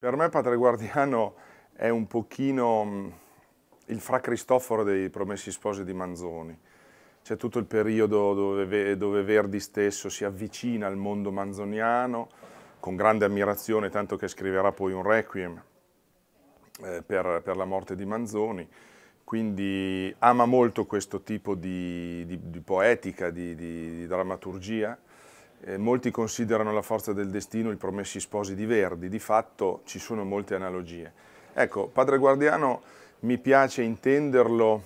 Per me Padre Guardiano è un pochino mm, il fra Cristoforo dei Promessi Sposi di Manzoni. C'è tutto il periodo dove, dove, Verdi stesso si avvicina al mondo manzoniano con grande ammirazione, tanto che scriverà poi un requiem eh, per, per, la morte di Manzoni. Quindi ama molto questo tipo di, di, di poetica, di, di dramaturgia. Eh, molti considerano la forza del destino i promessi sposi di Verdi, di fatto ci sono molte analogie. Ecco, Padre Guardiano mi piace intenderlo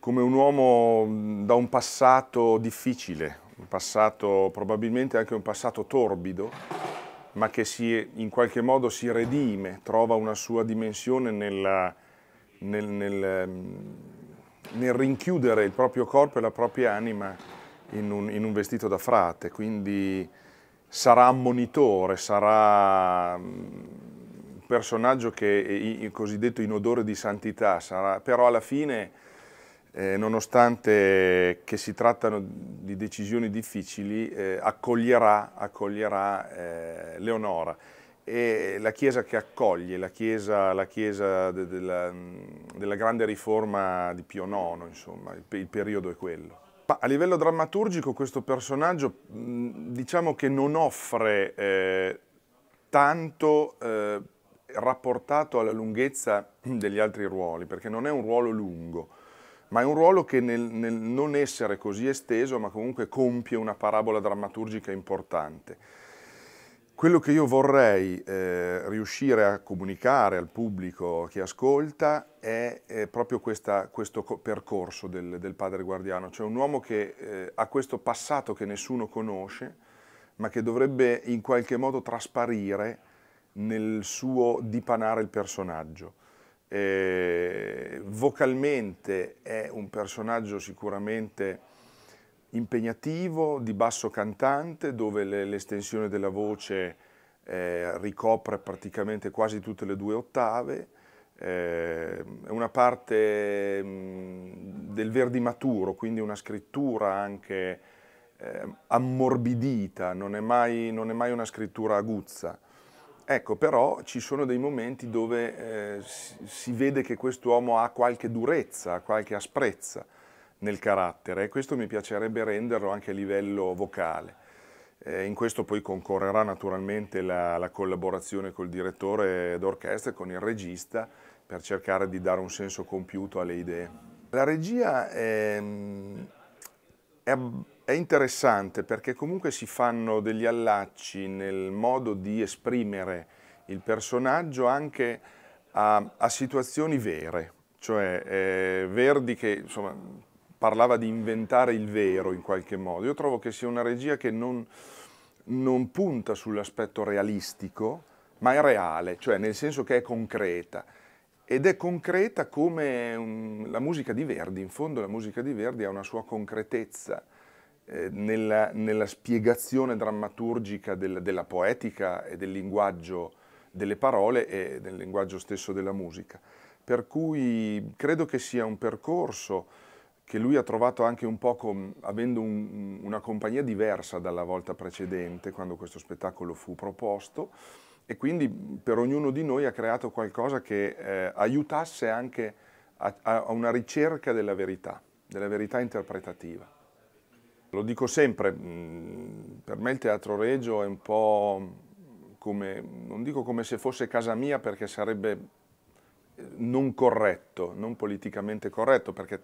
come un uomo mm, da un passato difficile, un passato probabilmente anche un passato torbido, ma che si, in qualche modo si redime, trova una sua dimensione nella, nel, nel, mm, nel rinchiudere il proprio corpo e la propria anima in un, in un vestito da frate, quindi sarà ammonitore, sarà mm, un personaggio che il cosiddetto in odore di santità, sarà, però alla fine, eh, nonostante che si trattano di decisioni difficili, eh, accoglierà, accoglierà eh, Leonora. E la Chiesa che accoglie, la Chiesa, la chiesa de, de la, mm, della grande riforma di Pio IX, insomma, il, il periodo è quello a livello drammaturgico questo personaggio diciamo che non offre eh, tanto eh, rapportato alla lunghezza degli altri ruoli, perché non è un ruolo lungo, ma è un ruolo che nel, nel non essere così esteso, ma comunque compie una parabola drammaturgica importante. Quello che io vorrei eh, riuscire a comunicare al pubblico che ascolta è, è proprio questa, questo percorso del, del, padre guardiano, cioè un uomo che eh, ha questo passato che nessuno conosce, ma che dovrebbe in qualche modo trasparire nel suo dipanare il personaggio. Eh, vocalmente è un personaggio sicuramente impegnativo, di basso cantante, dove l'estensione della voce eh, ricopre praticamente quasi tutte le due ottave, eh, è eh, una parte mh, mm, del verdi maturo, quindi una scrittura anche eh, ammorbidita, non è, mai, non è, mai, una scrittura aguzza. Ecco, però ci sono dei momenti dove eh, si, si vede che quest'uomo ha qualche durezza, qualche asprezza nel carattere e questo mi piacerebbe renderlo anche a livello vocale. Eh, in questo poi concorrerà naturalmente la, la collaborazione col direttore d'orchestra e con il regista per cercare di dare un senso compiuto alle idee. La regia è, è, è interessante perché comunque si fanno degli allacci nel modo di esprimere il personaggio anche a, a situazioni vere, cioè eh, Verdi che insomma, parlava di inventare il vero in qualche modo. Io trovo che sia una regia che non, non punta sull'aspetto realistico, ma è reale, cioè nel senso che è concreta. Ed è concreta come un, la musica di Verdi, in fondo la musica di Verdi ha una sua concretezza eh, nella, nella, spiegazione drammaturgica del, della poetica e del linguaggio delle parole e del linguaggio stesso della musica. Per cui credo che sia un percorso che lui ha trovato anche un po' avendo un, una compagnia diversa dalla volta precedente, quando questo spettacolo fu proposto, e quindi per ognuno di noi ha creato qualcosa che eh, aiutasse anche a, a, una ricerca della verità, della verità interpretativa. Lo dico sempre, mm, per me il teatro regio è un po' come, non dico come se fosse casa mia perché sarebbe eh, non corretto, non politicamente corretto, perché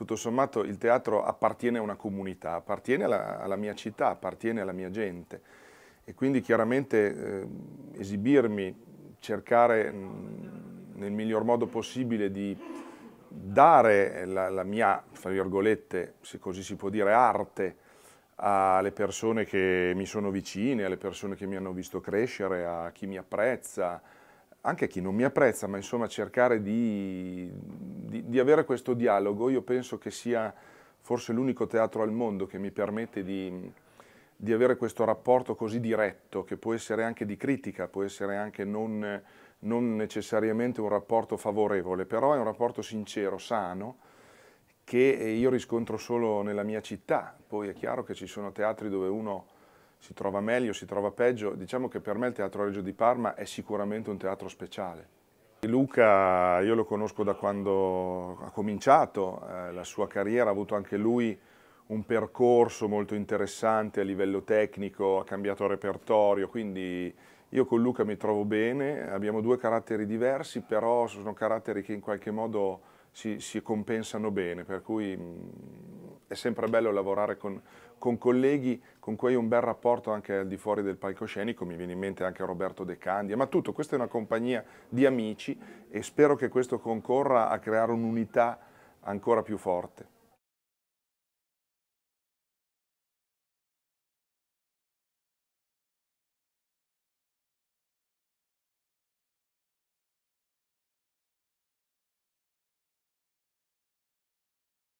tutto sommato il teatro appartiene a una comunità, appartiene alla, alla mia città, appartiene alla mia gente e quindi chiaramente eh, esibirmi, cercare mh, nel miglior modo possibile di dare la, la mia, fra virgolette, se così si può dire, arte alle persone che mi sono vicine, alle persone che mi hanno visto crescere, a chi mi apprezza, anche a chi non mi apprezza, ma insomma cercare di, di, di avere questo dialogo, io penso che sia forse l'unico teatro al mondo che mi permette di, di, avere questo rapporto così diretto, che può essere anche di critica, può essere anche non, non necessariamente un rapporto favorevole, però è un rapporto sincero, sano, che io riscontro solo nella mia città. Poi è chiaro che ci sono teatri dove uno si trova meglio, si trova peggio. Diciamo che per me il Teatro Reggio di Parma è sicuramente un teatro speciale. Luca io lo conosco da quando ha cominciato eh, la sua carriera, ha avuto anche lui un percorso molto interessante a livello tecnico, ha cambiato repertorio, quindi io con Luca mi trovo bene, abbiamo due caratteri diversi, però sono caratteri che in qualche modo si, si compensano bene, per cui mm, è sempre bello lavorare con, con, colleghi con cui hai un bel rapporto anche al di fuori del palcoscenico, mi viene in mente anche Roberto De Candia, ma tutto, questa è una compagnia di amici e spero che questo concorra a creare un'unità ancora più forte.